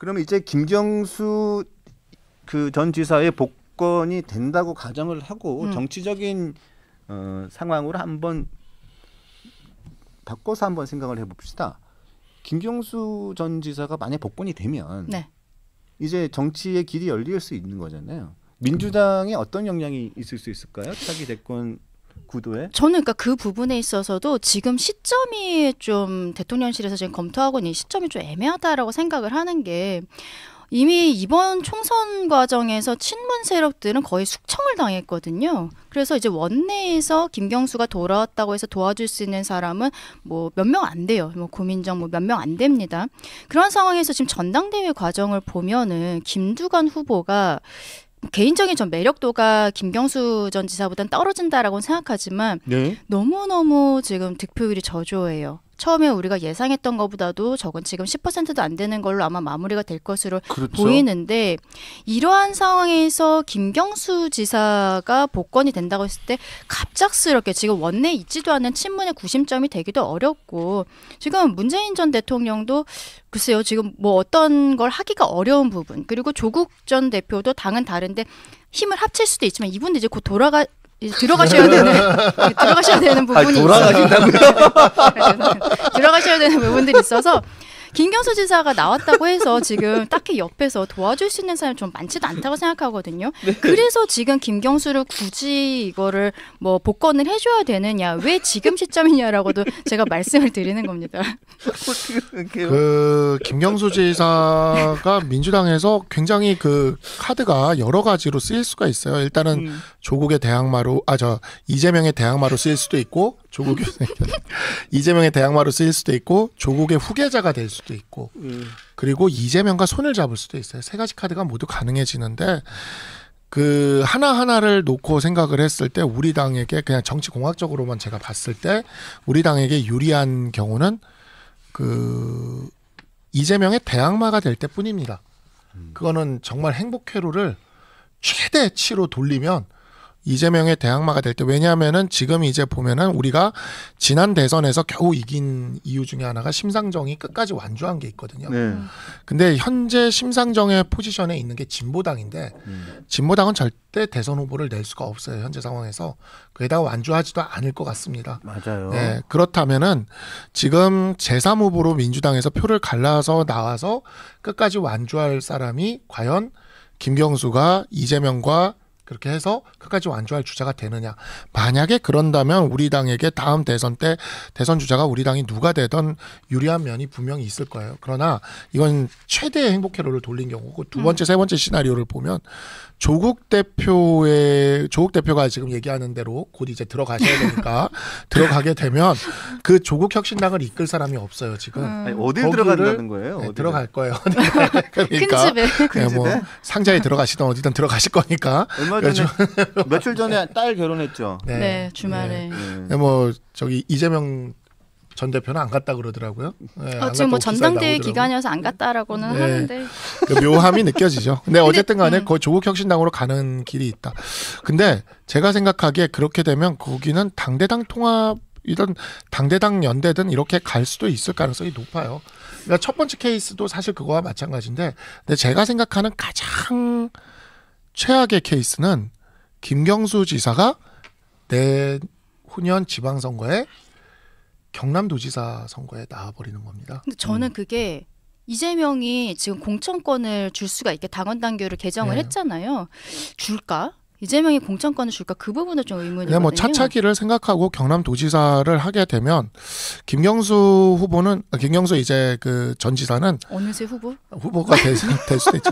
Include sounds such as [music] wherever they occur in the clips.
그러면 이제 김경수 그 전 지사의 복권이 된다고 가정을 하고 음. 정치적인 어, 상황으로 한번 바꿔서 한번 생각을 해봅시다. 김경수 전 지사가 만약 복권이 되면 네. 이제 정치의 길이 열릴 수 있는 거잖아요. 민주당에 어떤 영향이 있을 수 있을까요? 차기 대권 구도에? 저는 그러니까 그 부분에 있어서도 지금 시점이 좀 대통령실에서 지금 검토하고 있는 시점이 좀 애매하다라고 생각을 하는 게 이미 이번 총선 과정에서 친문 세력들은 거의 숙청을 당했거든요. 그래서 이제 원내에서 김경수가 돌아왔다고 해서 도와줄 수 있는 사람은 뭐 몇 명 안 돼요. 뭐 고민정 뭐 몇 명 안 됩니다. 그런 상황에서 지금 전당대회 과정을 보면은 김두관 후보가 개인적인 전 매력도가 김경수 전 지사보다는 떨어진다라고 생각하지만 네. 너무너무 지금 득표율이 저조해요. 처음에 우리가 예상했던 것보다도 적은 지금 10%도 안 되는 걸로 아마 마무리가 될 것으로 그렇죠. 보이는데 이러한 상황에서 김경수 지사가 복권이 된다고 했을 때 갑작스럽게 지금 원내 있지도 않은 친문의 구심점이 되기도 어렵고 지금 문재인 전 대통령도 글쎄요 지금 뭐 어떤 걸 하기가 어려운 부분 그리고 조국 전 대표도 당은 다른데 힘을 합칠 수도 있지만 이분도 이제 곧 돌아가 들어가셔야 되는 [laughs] 들어가셔야 되는 부분이 있어 돌아가신다고요? [laughs] 들어가셔야 되는 부분들이 있어서 김경수 지사가 나왔다고 해서 지금 딱히 옆에서 도와줄 수 있는 사람이 좀 많지도 않다고 생각하거든요. 네. 그래서 지금 김경수를 굳이 이거를 뭐 복권을 해줘야 되느냐, 왜 지금 시점이냐라고도 제가 말씀을 드리는 겁니다. 그 김경수 지사가 민주당에서 굉장히 그 카드가 여러 가지로 쓰일 수가 있어요. 일단은 음. 조국의 대항마로 아 저 이재명의 대항마로 쓰일 수도 있고 조국 이재명의 대항마로 쓰일 수도 있고 조국의 후계자가 될 수도 있고 음. 그리고 이재명과 손을 잡을 수도 있어요. 세 가지 카드가 모두 가능해지는데 그 하나하나를 놓고 생각을 했을 때 우리 당에게 그냥 정치 공학적으로만 제가 봤을 때 우리 당에게 유리한 경우는 그 이재명의 대항마가 될 때뿐입니다. 음. 그거는 정말 행복회로를 최대치로 돌리면 이재명의 대항마가 될 때 왜냐하면은 지금 이제 보면은 우리가 지난 대선에서 겨우 이긴 이유 중에 하나가 심상정이 끝까지 완주한 게 있거든요. 네. 근데 현재 심상정의 포지션에 있는 게 진보당인데 음. 진보당은 절대 대선 후보를 낼 수가 없어요 현재 상황에서 그에다가 완주하지도 않을 것 같습니다. 맞아요. 네, 그렇다면은 지금 제3 후보로 민주당에서 표를 갈라서 나와서 끝까지 완주할 사람이 과연 김경수가 이재명과 그렇게 해서 끝까지 완주할 주자가 되느냐. 만약에 그런다면 우리 당에게 다음 대선 때 대선 주자가 우리 당이 누가 되던 유리한 면이 분명히 있을 거예요. 그러나 이건 최대의 행복 회로를 돌린 경우고 두 음. 번째, 세 번째 시나리오를 보면 조국 대표의 조국 대표가 지금 얘기하는 대로 곧 이제 들어가셔야 되니까 [laughs] 들어가게 되면 그 조국 혁신당을 이끌 사람이 없어요 지금 음. 아니, 어디 들어간다는 거예요? 네, 들어갈 거예요. [laughs] 네, 그러니까 네, 큰 뭐 집에 뭐 상자에 들어가시든 어디든 들어가실 거니까 얼마 전에 [laughs] 며칠 전에 딸 결혼했죠. 네, 네 주말에 네. 뭐 저기 이재명 전 대표는 안 갔다 그러더라고요. 네, 어, 지금 뭐 전당대회 기간이어서 안 갔다라고는 네. 하는데 그 묘함이 느껴지죠. 근데, 근데 어쨌든 간에 음. 거의 조국 혁신당으로 가는 길이 있다. 근데 제가 생각하기에 그렇게 되면 거기는 당대당 통합 이런 당대당 연대든 이렇게 갈 수도 있을 가능성이 높아요. 그러니까 첫 번째 케이스도 사실 그거와 마찬가지인데, 근데 제가 생각하는 가장 최악의 케이스는 김경수 지사가 내후년 지방선거에 경남도지사 선거에 나와버리는 겁니다. 근데 저는 음. 그게 이재명이 지금 공천권을 줄 수가 있게 당원 당규를 개정을 네. 했잖아요. 줄까? 이재명이 공천권을 줄까 그 부분은 좀 의문이거든요. 뭐 차차기를 생각하고 경남도지사를 하게 되면 김경수 후보는 아, 김경수 이제 그 전지사는 어느새 후보 후보가 될, 될 수도 있죠.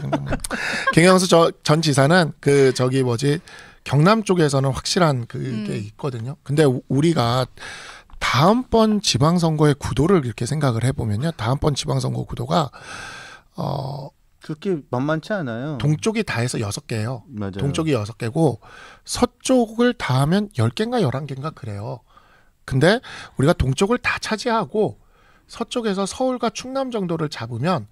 김경수 저, 전지사는 그 저기 뭐지 경남 쪽에서는 확실한 그게 음. 있거든요. 근데 우리가 다음번 지방선거의 구도를 이렇게 생각을 해보면요. 다음번 지방선거 구도가 어 그렇게 만만치 않아요. 동쪽이 다 해서 여섯 개예요. 맞아요. 동쪽이 여섯 개고 서쪽을 다 하면 열개인가 열한 개인가 그래요. 근데 우리가 동쪽을 다 차지하고 서쪽에서 서울과 충남 정도를 잡으면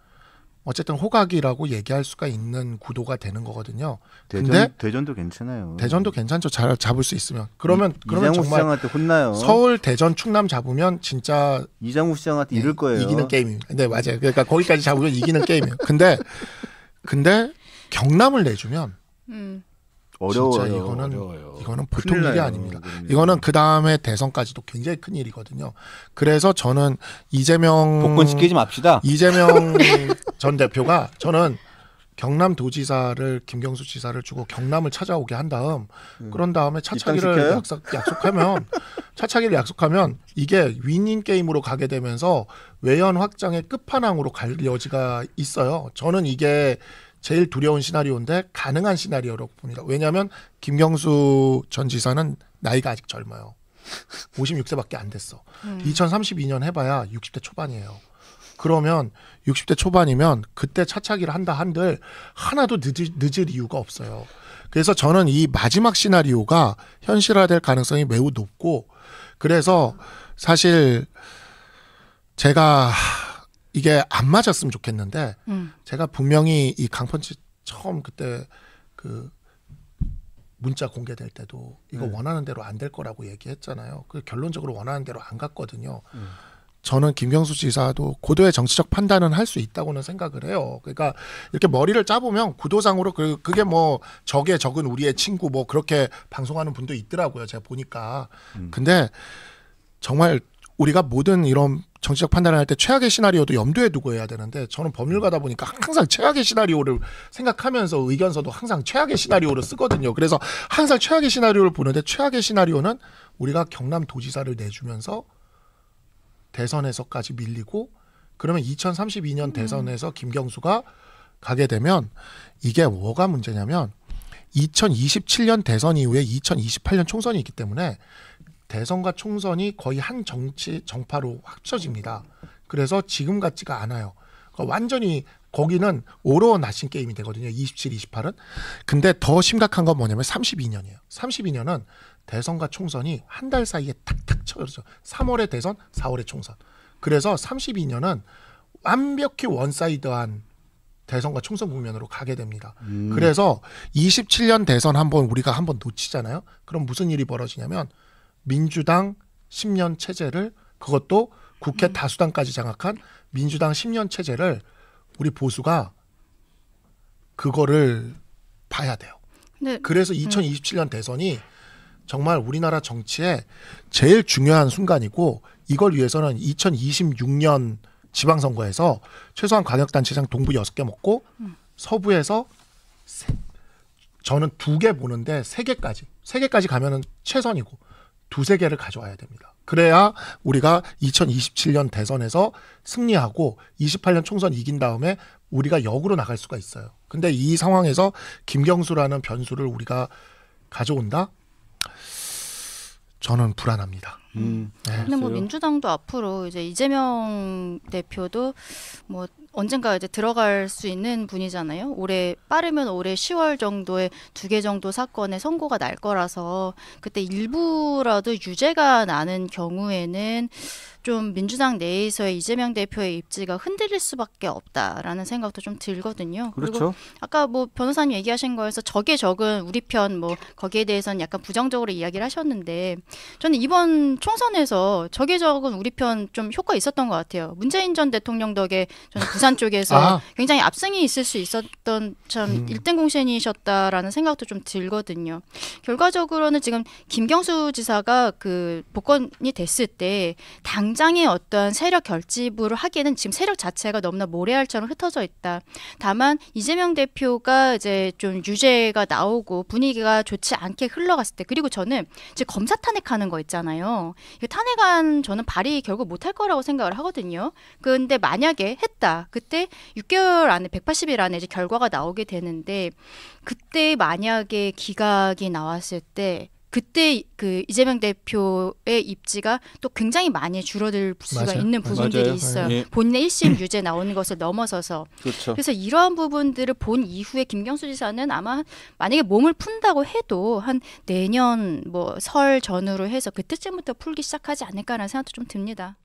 어쨌든 호각이라고 얘기할 수가 있는 구도가 되는 거거든요. 대전, 근데 대전도 괜찮아요. 대전도 괜찮죠. 잘 잡을 수 있으면. 그러면 이, 그러면 이장우 정말 시장한테 혼나요. 서울, 대전, 충남 잡으면 진짜 이장우 시장한테 네, 이를 거예요. 이기는 게임입니다. 네 맞아요. 그러니까 거기까지 잡으면 이기는 [laughs] 게임이에요. 근데 근데 경남을 내주면 음. 어려워요. 이거는 어려워요. 이거는 보통 일이 아닙니다. 그러면. 이거는 그 다음에 대선까지도 굉장히 큰 일이거든요. 그래서 저는 이재명 복권 시키지 맙시다. 이재명 [laughs] 전 대표가 저는 경남 도지사를 김경수 지사를 주고 경남을 찾아오게 한 다음 음. 그런 다음에 차차기를 약속, 약속하면 [laughs] 차차기를 약속하면 이게 윈윈 게임으로 가게 되면서 외연 확장의 끝판왕으로 갈 여지가 있어요. 저는 이게 제일 두려운 시나리오인데 가능한 시나리오라고 봅니다. 왜냐하면 김경수 전 지사는 나이가 아직 젊어요. 56세밖에 안 됐어. 음. 2032년 해봐야 60대 초반이에요. 그러면 60대 초반이면 그때 차차기를 한다 한들 하나도 늦을, 늦을 이유가 없어요. 그래서 저는 이 마지막 시나리오가 현실화될 가능성이 매우 높고 그래서 사실 제가 이게 안 맞았으면 좋겠는데 음. 제가 분명히 이 강펀치 처음 그때 그 문자 공개될 때도 이거 네. 원하는 대로 안 될 거라고 얘기했잖아요. 그 결론적으로 원하는 대로 안 갔거든요. 음. 저는 김경수 지사도 고도의 정치적 판단은 할 수 있다고는 생각을 해요. 그러니까 이렇게 머리를 짜보면 구도상으로 그, 그게 뭐 적의 적은 우리의 친구 뭐 그렇게 방송하는 분도 있더라고요. 제가 보니까. 음. 근데 정말 우리가 모든 이런 정치적 판단을 할 때 최악의 시나리오도 염두에 두고 해야 되는데 저는 법률가다 보니까 항상 최악의 시나리오를 생각하면서 의견서도 항상 최악의 시나리오를 쓰거든요. 그래서 항상 최악의 시나리오를 보는데 최악의 시나리오는 우리가 경남 도지사를 내주면서 대선에서까지 밀리고 그러면 2032년 음. 대선에서 김경수가 가게 되면 이게 뭐가 문제냐면 2027년 대선 이후에 2028년 총선이 있기 때문에 대선과 총선이 거의 한 정치 정파로 합쳐집니다. 그래서 지금 같지가 않아요. 그러니까 완전히 거기는 오로 나신 게임이 되거든요. 27, 28은. 근데 더 심각한 건 뭐냐면 32년이에요. 32년은 대선과 총선이 한 달 사이에 탁탁 쳐져서 3월에 대선, 4월에 총선. 그래서 32년은 완벽히 원사이드한 대선과 총선 국면으로 가게 됩니다. 음. 그래서 27년 대선 한번 우리가 한번 놓치잖아요. 그럼 무슨 일이 벌어지냐면 민주당 10년 체제를 그것도 국회 음. 다수당까지 장악한 민주당 10년 체제를 우리 보수가 그거를 봐야 돼요. 네. 그래서 2027년 음. 대선이 정말 우리나라 정치에 제일 중요한 순간이고 이걸 위해서는 2026년 지방선거에서 최소한 광역단체장 동부 여섯 개 먹고 음. 서부에서 세, 저는 두 개 보는데 세 개까지 세 개까지 가면은 최선이고 두세 개를 가져와야 됩니다. 그래야 우리가 2027년 대선에서 승리하고 28년 총선 이긴 다음에 우리가 역으로 나갈 수가 있어요. 근데 이 상황에서 김경수라는 변수를 우리가 가져온다? 저는 불안합니다. 음. 근데 뭐 민주당도 앞으로 이제 이재명 대표도 뭐 언젠가 이제 들어갈 수 있는 분이잖아요. 올해 빠르면 올해 10월 정도에 두 개 정도 사건의 선고가 날 거라서 그때 일부라도 유죄가 나는 경우에는 좀 민주당 내에서의 이재명 대표의 입지가 흔들릴 수밖에 없다라는 생각도 좀 들거든요. 그렇죠. 그리고 아까 뭐 변호사님 얘기하신 거에서 적의 적은 우리 편 뭐 거기에 대해서는 약간 부정적으로 이야기를 하셨는데 저는 이번 총선에서 저게 적은 우리 편 좀 효과 있었던 것 같아요. 문재인 전 대통령 덕에 저는 부산 [laughs] 쪽에서 아. 굉장히 압승이 있을 수 있었던 참 음. 일등 공신이셨다라는 생각도 좀 들거든요. 결과적으로는 지금 김경수 지사가 그 복권이 됐을 때 당장의 어떤 세력 결집을 하기에는 지금 세력 자체가 너무나 모래알처럼 흩어져 있다. 다만 이재명 대표가 이제 좀 유죄가 나오고 분위기가 좋지 않게 흘러갔을 때 그리고 저는 이제 검사 탄핵하는 거 있잖아요. 탄핵안 저는 발의 결국 못할 거라고 생각을 하거든요. 근데 만약에 했다. 그때 6개월 안에 180일 안에 이제 결과가 나오게 되는데 그때 만약에 기각이 나왔을 때 그때 그 이재명 대표의 입지가 또 굉장히 많이 줄어들 수가 맞아요. 있는 네, 부분들이 맞아요. 있어요. 예. 본인의 일심 유죄 나오는 것을 넘어서서. [clears throat] 그렇죠. 그래서 이러한 부분들을 본 이후에 김경수 지사는 아마 만약에 몸을 푼다고 해도 한 내년 뭐 설 전후로 해서 그때쯤부터 풀기 시작하지 않을까라는 생각도 좀 듭니다.